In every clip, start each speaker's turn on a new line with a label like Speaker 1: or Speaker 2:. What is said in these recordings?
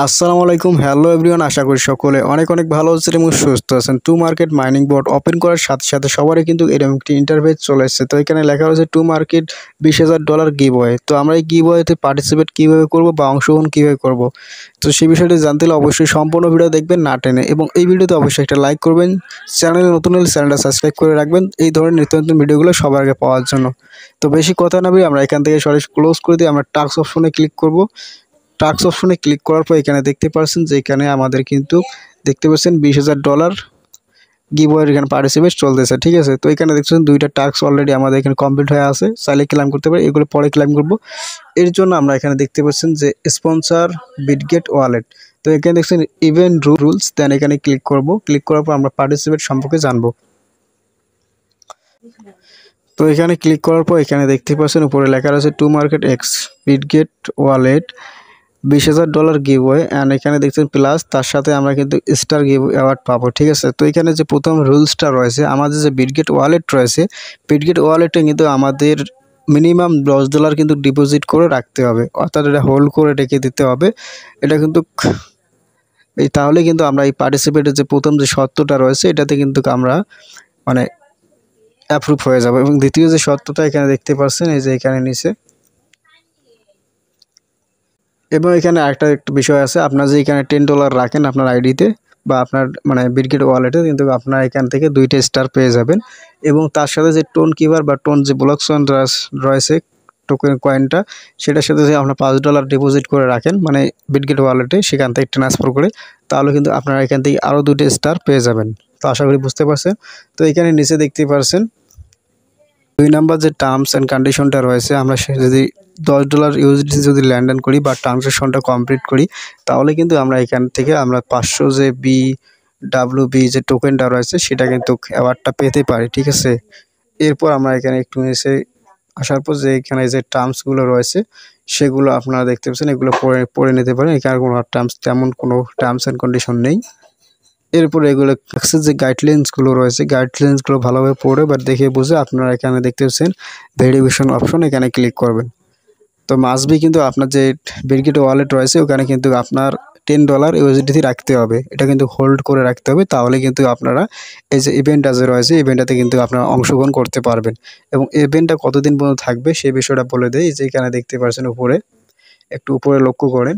Speaker 1: আসসালামু আলাইকুম hello everyone আশা করি সকলে অনেক অনেক ভালো আছেন এবং সুস্থ আছেন to market mining board open করার সাথে সাথে সবারই কিন্তু এরকম একটি ইন্টারভিউ চলে এসেছে তো এখানে লেখা রয়েছে টু মার্কেট বিশ হাজার ডলার বয় তো আমরা এই বয়তে পার্টিসিপেট কীভাবে করবো বা অংশগ্রহণ কীভাবে করব তো সেই বিষয়টি জানতে হলে অবশ্যই সম্পূর্ণ ভিডিও দেখবেন না টেনে এবং এই ভিডিওতে অবশ্যই একটা লাইক করবেন চ্যানেলে নতুন হলে চ্যানেলটা সাবস্ক্রাইব করে রাখবেন এই ধরনের নিত্য নতুন ভিডিওগুলো সবার আগে পাওয়ার জন্য তো বেশি কথা না বলি আমরা এখান থেকে সরাসরি ক্লোজ করে দিয়ে আমরা টাস্ক অপশনে ক্লিক করব টাক্স অপশনে ক্লিক করার পর এখানে দেখতে পাচ্ছেন যে এখানে আমাদের কিন্তু দেখতে পাচ্ছেন বিশ হাজার ডলার গিবয়ের এখানে পার্টিসিপেট চলতেছে ঠিক আছে তো এখানে দেখছেন দুইটা টাস্ক অলরেডি আমাদের এখানে কমপ্লিট হয়ে আছে চাইলে ক্লাইম করতে পারি এগুলো পরে ক্লাইম করব এর জন্য আমরা এখানে দেখতে পাচ্ছেন যে স্পন্সার বিটগেট ওয়ালেট তো এখানে দেখছেন ইভেন রুলস দেন এখানে ক্লিক করব ক্লিক করার পর আমরা পার্টিসিপেট সম্পর্কে জানবো তো এখানে ক্লিক করার পর এখানে দেখতে পাচ্ছেন উপরে লেখা রয়েছে to market X Bitget wallet বিশ হাজার ডলার গিভ ওয়ে অ্যান্ড এখানে দেখছেন প্লাস তার সাথে আমরা কিন্তু স্টার গিভ অ্যাওয়ার্ড পাবো ঠিক আছে তো এখানে যে প্রথম রুলসটা রয়েছে আমাদের যে বিটগেট ওয়ালেট রয়েছে বিটগেট ওয়ালেটে কিন্তু আমাদের মিনিমাম দশ ডলার কিন্তু ডিপোজিট করে রাখতে হবে অর্থাৎ এটা হোল্ড করে রেখে দিতে হবে এটা কিন্তু এই তাহলে কিন্তু আমরা এই পার্টিসিপেটের যে প্রথম যে শর্তটা রয়েছে এটাতে কিন্তু আমরা মানে অ্যাপ্রুভ হয়ে যাবো এবং দ্বিতীয় যে শর্তটা এখানে দেখতে পাচ্ছেন এই যে এখানে নিচে এবং এখানে একটা একটা বিষয় আছে আপনার যে এখানে টেন ডলার রাখেন আপনার আইডিতে বা আপনার মানে বিটগেট ওয়ালেটে কিন্তু আপনার এখান থেকে দুইটা স্টার পেয়ে যাবেন এবং তার সাথে যে টোন কিভার বা টোন যে ব্লকসন রয়েছে টোকেন কয়েনটা সেটার সাথে যদি আপনার পাঁচ ডলার ডিপোজিট করে রাখেন মানে বিটগেট ওয়ালেটে সেখান থেকে ট্রান্সফার করে তাহলে কিন্তু আপনারা এখান থেকে আরও দুইটা স্টার পেয়ে যাবেন তো আশা করি বুঝতে পারছেন তো এখানে নিচে দেখতে পারছেন দুই নাম্বার যে টার্মস অ্যান্ড কন্ডিশনটা রয়েছে আমরা যদি দশ ডলার ইউএসডি যদি ল্যান্ডন করি বা ট্রানজ্যাকশনটা কমপ্লিট করি তাহলে কিন্তু আমরা এখান থেকে আমরা পাঁচশো যে বি ডাব্লু বি যে টোকেনটা রয়েছে সেটা কিন্তু অ্যাওয়ার্ডটা পেতে পারি ঠিক আছে এরপর আমরা এখানে একটু এসে আসার পর যে এখানে যে টার্মসগুলো রয়েছে সেগুলো আপনারা দেখতে পাচ্ছেন এগুলো পড়ে পড়ে নিতে পারেন এখানে কোনো টার্মস তেমন কোনো টার্মস অ্যান্ড কন্ডিশন নেই এরপর এগুলো অ্যাক্সেস যে গাইডলাইন্সগুলো রয়েছে গাইডলাইন্সগুলো ভালোভাবে পড়ে বা দেখে বুঝে আপনারা এখানে দেখতে পাচ্ছেন ভেরিফিকেশন অপশন এখানে ক্লিক করবেন তো মাসবি কিন্তু আপনার যে বিরগেট ওয়ালেট রয়েছে ওখানে কিন্তু আপনার টেন ডলার ইউএসডিটি রাখতে হবে এটা কিন্তু হোল্ড করে রাখতে হবে তাহলে কিন্তু আপনারা এই যে ইভেন্টটা যে রয়েছে ইভেন্টটাতে কিন্তু আপনারা অংশগ্রহণ করতে পারবেন এবং ইভেন্টটা কতদিন পর্যন্ত থাকবে সেই বিষয়টা বলে দেয় যে এখানে দেখতে পাচ্ছেন উপরে একটু উপরে লক্ষ্য করেন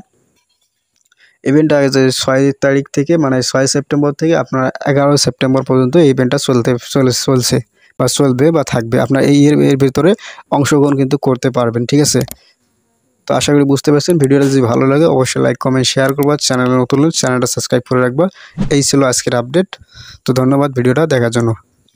Speaker 1: ইভেন্টটা যে ছয় তারিখ থেকে মানে ছয় সেপ্টেম্বর থেকে আপনার এগারো সেপ্টেম্বর পর্যন্ত এই ইভেন্টটা চলতে চলছে বা চলবে বা থাকবে আপনার এই এর ভিতরে অংশগ্রহণ কিন্তু করতে পারবেন ঠিক আছে তো আশা করি বুঝতে পারছেন ভিডিওটা যদি ভালো লাগে অবশ্যই লাইক কমেন্ট শেয়ার করবা চ্যানেলে নতুন চ্যানেলটা সাবস্ক্রাইব করে রাখবা এই ছিল আজকের আপডেট তো ধন্যবাদ ভিডিওটা দেখার জন্য